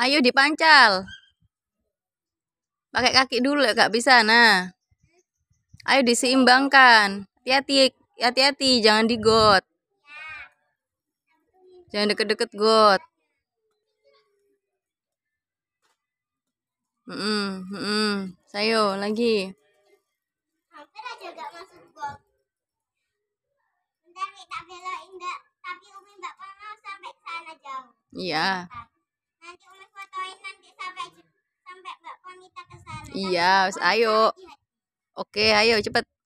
Ayo dipancal. Pakai kaki dulu ya, Kak bisa. Nah. Ayo diseimbangkan. Hati-hati, hati-hati jangan digot. Jangan deket-deket got. Hmm, -mm, hmm. Sayo lagi. Hampir aja Iya. Iya, ayo. Oke, ayo cepet.